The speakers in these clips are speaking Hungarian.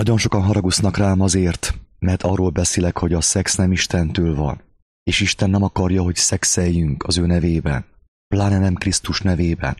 Nagyon sokan haragusznak rám azért, mert arról beszélek, hogy a szex nem Istentől van, és Isten nem akarja, hogy szexeljünk az ő nevében, pláne nem Krisztus nevében.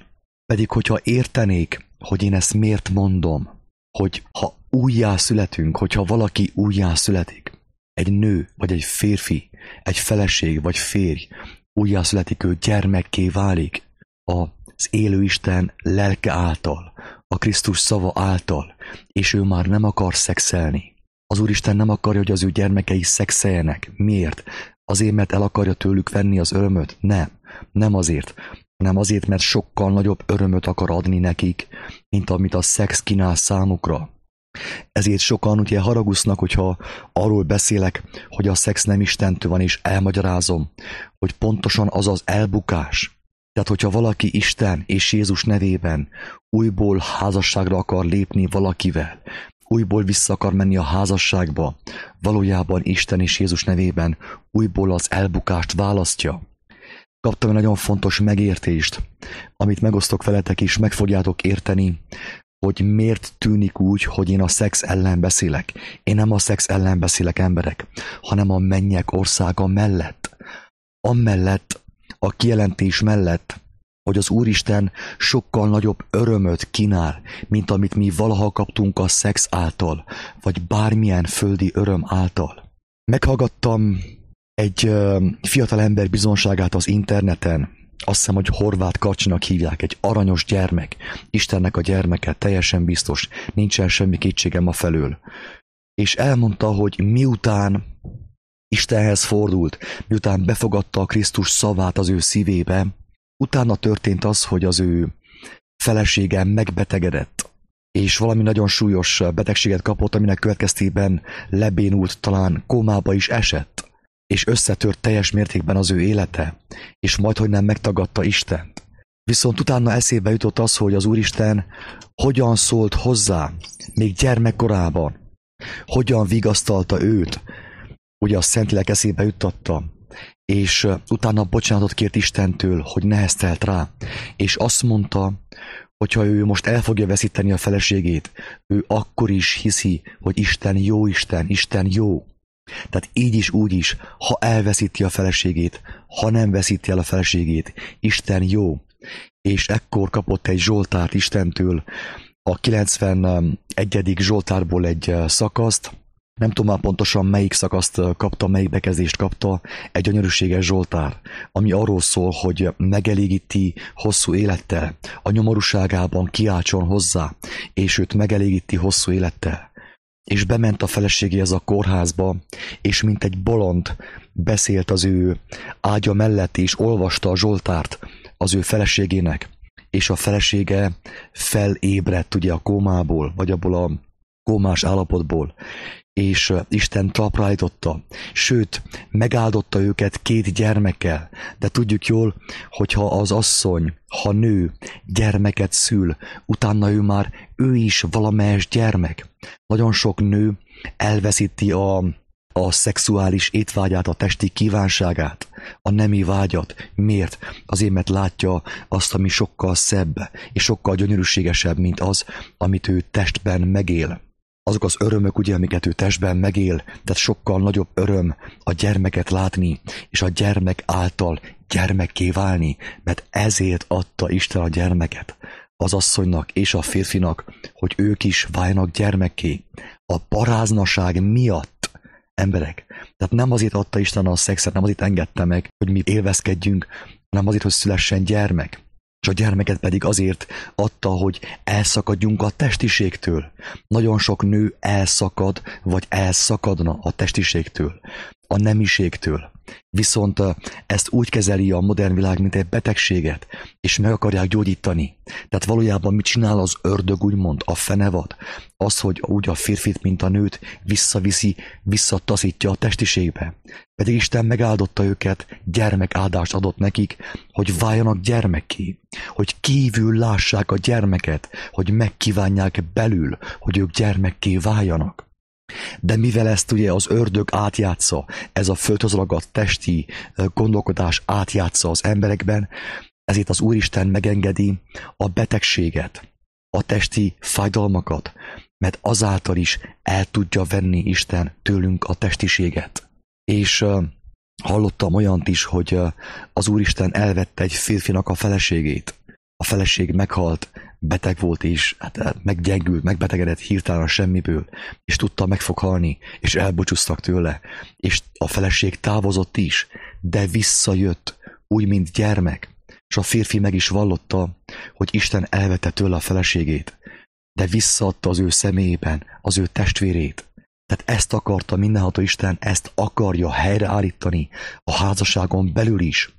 Pedig hogyha értenék, hogy én ezt miért mondom, hogy ha újjá születünk, hogyha valaki újjá születik, egy nő, vagy egy férfi, egy feleség, vagy férj, újjá születik, ő gyermekké válik az élő Isten lelke által, a Krisztus szava által, és ő már nem akar szexelni. Az Úristen nem akarja, hogy az ő gyermekei szexeljenek. Miért? Azért, mert el akarja tőlük venni az örömöt? Nem. Nem azért. Nem azért, mert sokkal nagyobb örömöt akar adni nekik, mint amit a szex kínál számukra. Ezért sokan ugye haragusznak, hogyha arról beszélek, hogy a szex nem Istentől van, és elmagyarázom, hogy pontosan az az elbukás, tehát, hogyha valaki Isten és Jézus nevében újból házasságra akar lépni valakivel, újból vissza akar menni a házasságba, valójában Isten és Jézus nevében újból az elbukást választja. Kaptam egy nagyon fontos megértést, amit megosztok veletek és meg fogjátok érteni, hogy miért tűnik úgy, hogy én a szex ellen beszélek. Én nem a szex ellen beszélek emberek, hanem a mennyek országa mellett. Amellett, a kijelentés mellett, hogy az Úristen sokkal nagyobb örömöt kínál, mint amit mi valaha kaptunk a szex által, vagy bármilyen földi öröm által. Meghallgattam egy ö, fiatal ember bizonságát az interneten, azt hiszem, hogy Horváth Kacsinak hívják, egy aranyos gyermek, Istennek a gyermeke, teljesen biztos, nincsen semmi kétségem a felől. És elmondta, hogy miután Istenhez fordult, miután befogadta a Krisztus szavát az ő szívébe, utána történt az, hogy az ő felesége megbetegedett, és valami nagyon súlyos betegséget kapott, aminek következtében lebénult, talán kómába is esett, és összetört teljes mértékben az ő élete, és majd, hogy nem megtagadta Istent. Viszont utána eszébe jutott az, hogy az Úristen hogyan szólt hozzá, még gyermekkorában, hogyan vigasztalta őt, ugye a Szentlélek eszébe juttatta, és utána bocsánatot kért Istentől, hogy neheztelt rá, és azt mondta, hogyha ő most el fogja veszíteni a feleségét, ő akkor is hiszi, hogy Isten jó Isten, Isten jó. Tehát így is, úgy is, ha elveszíti a feleségét, ha nem veszíti el a feleségét, Isten jó. És ekkor kapott egy Zsoltárt Istentől, a 91. Zsoltárból egy szakaszt, nem tudom már pontosan melyik szakaszt kapta, melyik bekezdést kapta, egy gyönyörűséges Zsoltár, ami arról szól, hogy megelégíti hosszú élettel, a nyomorúságában kiáltson hozzá, és őt megelégíti hosszú élettel. És bement a feleségéhez a kórházba, és mint egy bolond beszélt az ő ágya mellett, és olvasta a Zsoltárt az ő feleségének, és a felesége felébredt ugye a kómából, vagy abból a kómás állapotból, és Isten talprájtotta, Sőt, megáldotta őket két gyermekkel. De tudjuk jól, hogyha az asszony, ha nő, gyermeket szül, utána ő már ő is valamelyes gyermek. Nagyon sok nő elveszíti a, a szexuális étvágyát, a testi kívánságát, a nemi vágyat. Miért? Azért, mert látja azt, ami sokkal szebb és sokkal gyönyörűségesebb, mint az, amit ő testben megél azok az örömök, ugye, amiket ő testben megél, tehát sokkal nagyobb öröm a gyermeket látni, és a gyermek által gyermekké válni, mert ezért adta Isten a gyermeket az asszonynak és a férfinak, hogy ők is váljanak gyermekké. A paráznaság miatt emberek. Tehát nem azért adta Isten a szexet, nem azért engedte meg, hogy mi élvezkedjünk, hanem azért, hogy szülessen gyermek és a gyermeket pedig azért adta, hogy elszakadjunk a testiségtől. Nagyon sok nő elszakad, vagy elszakadna a testiségtől a nemiségtől. Viszont ezt úgy kezeli a modern világ, mint egy betegséget, és meg akarják gyógyítani. Tehát valójában mit csinál az ördög, úgymond, a fenevad? Az, hogy úgy a férfit, mint a nőt visszaviszi, visszataszítja a testiségbe. Pedig Isten megáldotta őket, gyermekáldást adott nekik, hogy váljanak gyermekké, hogy kívül lássák a gyermeket, hogy megkívánják belül, hogy ők gyermekké váljanak. De mivel ezt ugye az ördög átjátsza, ez a földhöz ragadt testi gondolkodás átjátsza az emberekben, ezért az Úristen megengedi a betegséget, a testi fájdalmakat, mert azáltal is el tudja venni Isten tőlünk a testiséget. És hallottam olyant is, hogy az Úristen elvette egy férfinak a feleségét. A feleség meghalt, beteg volt és hát eh, meggyengült, megbetegedett hirtelen a semmiből, és tudta meg fog halni, és elbocsúztak tőle, és a feleség távozott is, de visszajött, úgy, mint gyermek, és a férfi meg is vallotta, hogy Isten elvette tőle a feleségét, de visszaadta az ő személyében az ő testvérét. Tehát ezt akarta mindenható Isten, ezt akarja helyreállítani a házasságon belül is.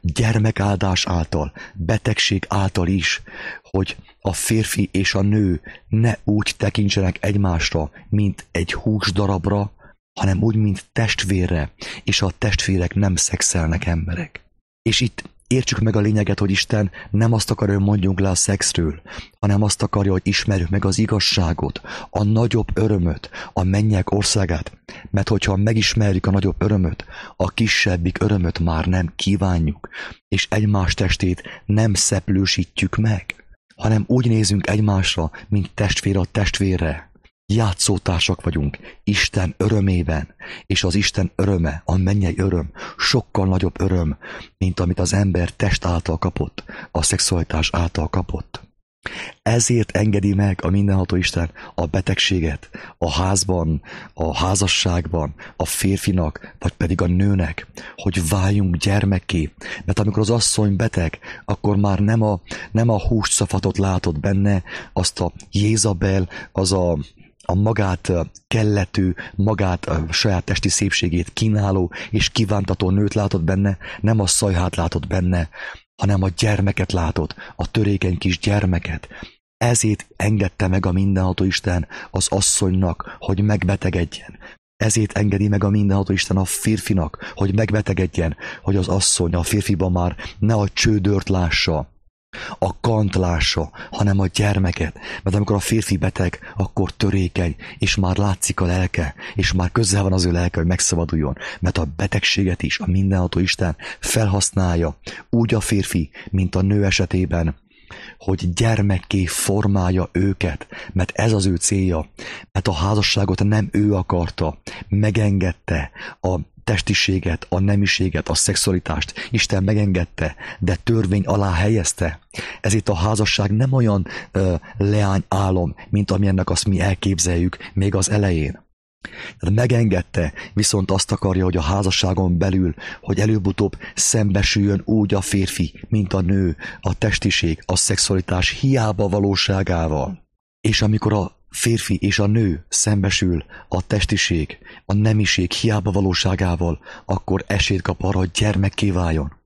Gyermekáldás által, betegség által is, hogy a férfi és a nő ne úgy tekintsenek egymásra, mint egy hús darabra, hanem úgy, mint testvérre, és a testvérek nem szexelnek emberek. És itt Értsük meg a lényeget, hogy Isten nem azt akarja, hogy mondjunk le a szexről, hanem azt akarja, hogy ismerjük meg az igazságot, a nagyobb örömöt, a mennyek országát. Mert hogyha megismerjük a nagyobb örömöt, a kisebbik örömöt már nem kívánjuk, és egymás testét nem szeplősítjük meg, hanem úgy nézünk egymásra, mint testvér a testvérre. Játszótársak vagyunk Isten örömében, és az Isten öröme, a mennyei öröm, sokkal nagyobb öröm, mint amit az ember test által kapott, a szexualitás által kapott. Ezért engedi meg a mindenható Isten a betegséget a házban, a házasságban, a férfinak, vagy pedig a nőnek, hogy váljunk gyermekké, Mert amikor az asszony beteg, akkor már nem a, nem a húst szafatot látott benne, azt a Jézabel, az a a magát kellető, magát a saját testi szépségét kínáló és kívántató nőt látott benne, nem a szajhát látott benne, hanem a gyermeket látott, a törékeny kis gyermeket. Ezért engedte meg a mindenható Isten az asszonynak, hogy megbetegedjen. Ezért engedi meg a mindenható Isten a férfinak, hogy megbetegedjen, hogy az asszony a férfiban már ne a csődört lássa, a kant lássa, hanem a gyermeket. Mert amikor a férfi beteg, akkor törékeny, és már látszik a lelke, és már közel van az ő lelke, hogy megszabaduljon. Mert a betegséget is a mindenható Isten felhasználja, úgy a férfi, mint a nő esetében, hogy gyermekké formálja őket, mert ez az ő célja, mert a házasságot nem ő akarta, megengedte a testiséget, a nemiséget, a szexualitást Isten megengedte, de törvény alá helyezte. Ezért a házasság nem olyan ö, leány álom, mint amilyennek azt mi elképzeljük még az elején. Tehát megengedte, viszont azt akarja, hogy a házasságon belül, hogy előbb-utóbb szembesüljön úgy a férfi, mint a nő, a testiség, a szexualitás hiába valóságával. És amikor a férfi és a nő szembesül a testiség, a nemiség hiába valóságával, akkor esélyt kap arra, hogy gyermekké váljon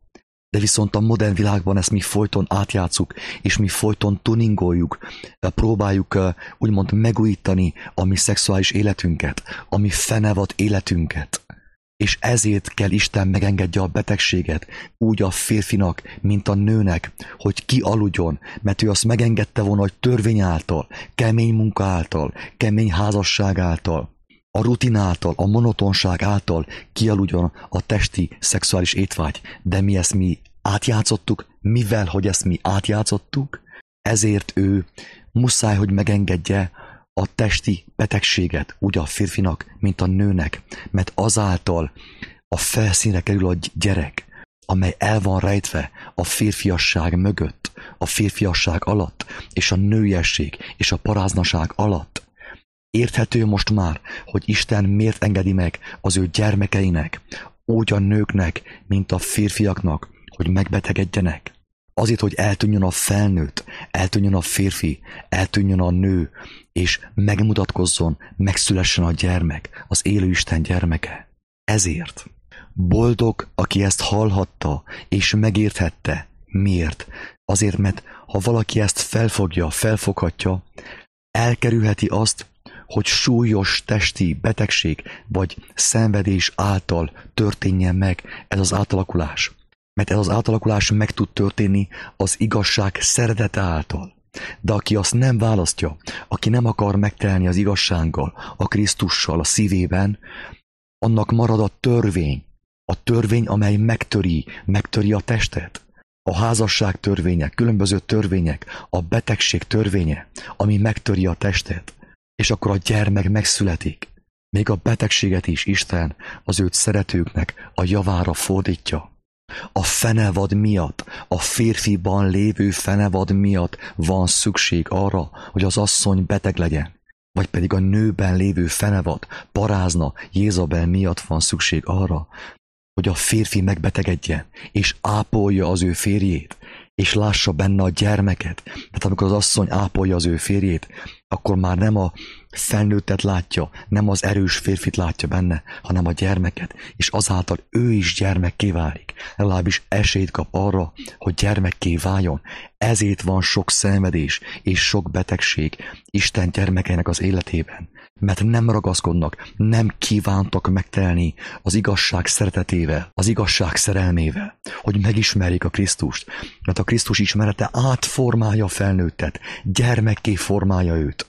de viszont a modern világban ezt mi folyton átjátszuk, és mi folyton tuningoljuk, eh, próbáljuk eh, úgymond megújítani a mi szexuális életünket, a mi fenevad életünket. És ezért kell Isten megengedje a betegséget, úgy a férfinak, mint a nőnek, hogy kialudjon, mert ő azt megengedte volna, hogy törvény által, kemény munka által, kemény házasság által, a rutin által, a monotonság által kialudjon a testi szexuális étvágy, de mi ezt mi átjátszottuk, mivel hogy ezt mi átjátszottuk, ezért ő muszáj, hogy megengedje a testi betegséget, úgy a férfinak, mint a nőnek, mert azáltal a felszínre kerül a gyerek, amely el van rejtve a férfiasság mögött, a férfiasság alatt, és a nőiesség, és a paráznaság alatt. Érthető most már, hogy Isten miért engedi meg az ő gyermekeinek, úgy a nőknek, mint a férfiaknak, hogy megbetegedjenek. Azért, hogy eltűnjön a felnőtt, eltűnjön a férfi, eltűnjön a nő, és megmutatkozzon, megszülessen a gyermek, az élő Isten gyermeke. Ezért. Boldog, aki ezt hallhatta, és megérthette. Miért? Azért, mert ha valaki ezt felfogja, felfoghatja, elkerülheti azt, hogy súlyos testi betegség vagy szenvedés által történjen meg ez az átalakulás. Mert ez az átalakulás meg tud történni az igazság szeretete által. De aki azt nem választja, aki nem akar megtelni az igazsággal, a Krisztussal a szívében, annak marad a törvény. A törvény, amely megtöri, megtöri a testet. A házasság törvények, különböző törvények, a betegség törvénye, ami megtöri a testet és akkor a gyermek megszületik. Még a betegséget is Isten az őt szeretőknek a javára fordítja. A fenevad miatt, a férfiban lévő fenevad miatt van szükség arra, hogy az asszony beteg legyen. Vagy pedig a nőben lévő fenevad, parázna, Jézabel miatt van szükség arra, hogy a férfi megbetegedjen, és ápolja az ő férjét, és lássa benne a gyermeket. Tehát amikor az asszony ápolja az ő férjét, akkor már nem a felnőttet látja, nem az erős férfit látja benne, hanem a gyermeket, és azáltal ő is gyermekké válik. Legalábbis esélyt kap arra, hogy gyermekké váljon. Ezért van sok szenvedés és sok betegség Isten gyermekének az életében mert nem ragaszkodnak, nem kívántak megtelni az igazság szeretetével, az igazság szerelmével, hogy megismerjék a Krisztust, mert a Krisztus ismerete átformálja a felnőttet, gyermekké formálja őt.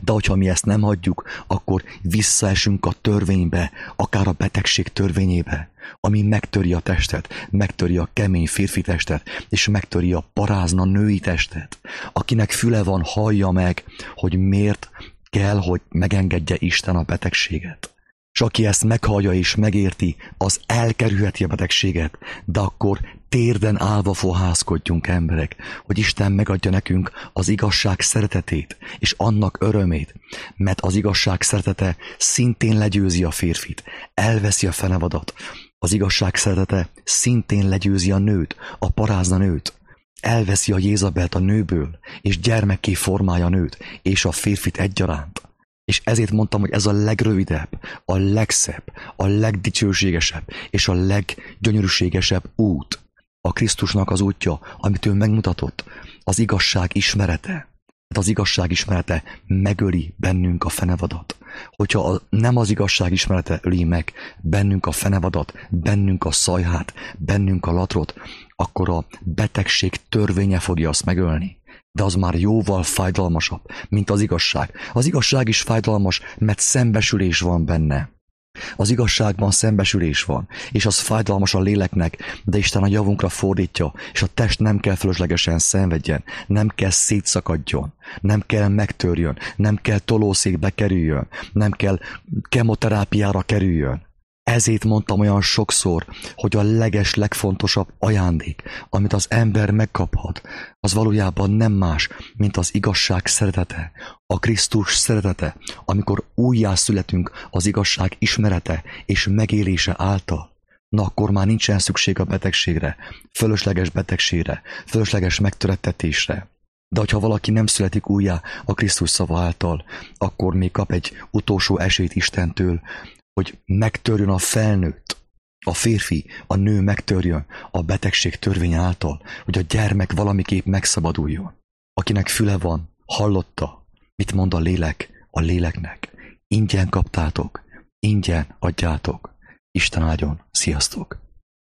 De hogyha mi ezt nem hagyjuk, akkor visszaesünk a törvénybe, akár a betegség törvényébe, ami megtöri a testet, megtöri a kemény férfi testet, és megtöri a parázna női testet. Akinek füle van, hallja meg, hogy miért kell, hogy megengedje Isten a betegséget. És aki ezt meghallja és megérti, az elkerülheti a betegséget, de akkor térden állva fohászkodjunk emberek, hogy Isten megadja nekünk az igazság szeretetét és annak örömét, mert az igazság szeretete szintén legyőzi a férfit, elveszi a fenevadat, az igazság szeretete szintén legyőzi a nőt, a parázna nőt, elveszi a Jézabelt a nőből, és gyermekké formája nőt, és a férfit egyaránt. És ezért mondtam, hogy ez a legrövidebb, a legszebb, a legdicsőségesebb és a leggyönyörűségesebb út. A Krisztusnak az útja, amit ő megmutatott, az igazság ismerete. Hát az igazság ismerete megöli bennünk a fenevadat, hogyha a, nem az igazság ismerete öli meg bennünk a fenevadat, bennünk a szajhát, bennünk a latrot, akkor a betegség törvénye fogja azt megölni. De az már jóval fájdalmasabb, mint az igazság. Az igazság is fájdalmas, mert szembesülés van benne. Az igazságban szembesülés van, és az fájdalmas a léleknek, de Isten a javunkra fordítja, és a test nem kell fölöslegesen szenvedjen, nem kell szétszakadjon, nem kell megtörjön, nem kell tolószékbe kerüljön, nem kell kemoterápiára kerüljön. Ezért mondtam olyan sokszor, hogy a leges, legfontosabb ajándék, amit az ember megkaphat, az valójában nem más, mint az igazság szeretete, a Krisztus szeretete, amikor újjászületünk az igazság ismerete és megélése által na akkor már nincsen szükség a betegségre, fölösleges betegségre, fölösleges megtörettetésre. De hogyha valaki nem születik újjá a Krisztus szava által, akkor még kap egy utolsó esélyt Istentől, hogy megtörjön a felnőtt, a férfi, a nő megtörjön a betegség törvény által, hogy a gyermek valamiképp megszabaduljon. Akinek füle van, hallotta, mit mond a lélek a léleknek. Ingyen kaptátok, ingyen adjátok. Isten áldjon, sziasztok!